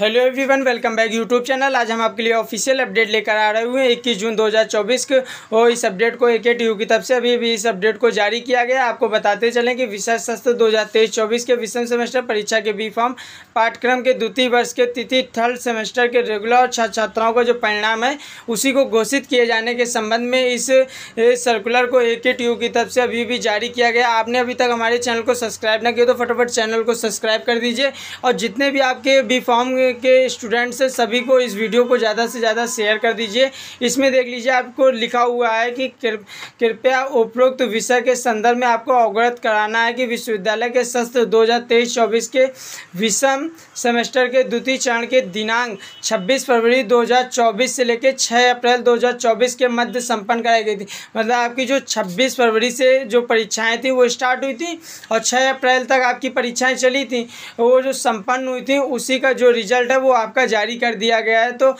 hello everyone welcome back YouTube channel आज हम आपके लिए ऑफिशियल अपडेट लेकर आ रहे हुए हैं इक्कीस जून 2024 के और इस अपडेट को एके टी यू की तरफ से अभी अभी इस अपडेट को जारी किया गया आपको बताते चलें कि विशेष शस्त्र दो हज़ार तेईस चौबीस के विषम सेमेस्टर परीक्षा के बी फॉर्म पाठ्यक्रम के द्वितीय वर्ष के तिथि थर्ड सेमेस्टर के रेगुलर और छात्र छात्राओं का जो परिणाम है उसी को घोषित किए जाने के संबंध में इस सर्कुलर को ए के टी यू की तरफ से अभी भी जारी किया गया आपने अभी तक हमारे चैनल को सब्सक्राइब न किया तो फटोफट चैनल को सब्सक्राइब कर दीजिए और जितने भी आपके बी फॉर्म के स्टूडेंट्स हैं सभी को इस वीडियो को ज़्यादा से ज़्यादा शेयर कर दीजिए इसमें देख लीजिए आपको लिखा हुआ है कि कृपया उपरोक्त विषय के संदर्भ में आपको अवगत कराना है कि विश्वविद्यालय के सत्र दो हज़ार के विषम सेमेस्टर के द्वितीय चरण के दिनांक छब्बीस फरवरी दो से लेकर छः अप्रैल दो के मध्य सम्पन्न कराई गई थी मतलब आपकी जो छब्बीस फरवरी से जो परीक्षाएँ थी वो स्टार्ट हुई थी और छः अप्रैल तक आपकी परीक्षाएँ चली थी वो जो संपन्न हुई थी उसी का जो रिजल्ट रिज़ल्ट है वो आपका जारी कर दिया गया है तो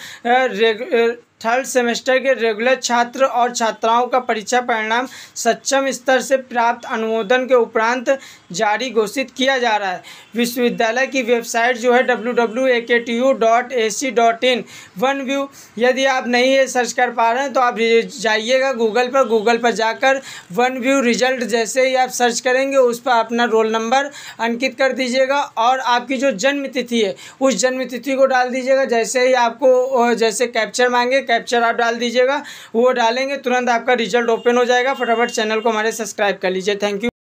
थर्ड सेमेस्टर के रेगुलर छात्र और छात्राओं का परीक्षा परिणाम सक्षम स्तर से प्राप्त अनुमोदन के उपरांत जारी घोषित किया जा रहा है विश्वविद्यालय की वेबसाइट जो है W W A K T U dot A C dot in one view यदि आप नहीं है सर्च कर पा रहे हैं तो आप जाइएगा गूगल पर गूगल पर जाकर वन व्यू रिजल्ट जैसे ही आप सर्च करेंगे उस पर अपना रोल नंबर अंकित कर दीजिएगा और आपकी जो जन्म तिथि है उस जन्म तिथि को डाल दीजिएगा जैसे ही आपको जैसे कैप्चर मांगे कैप्चर आप डाल दीजिएगा वो डालेंगे तुरंत आपका रिजल्ट ओपन हो जाएगा फटाफट चैनल को हमारे सब्सक्राइब कर लीजिए थैंक यू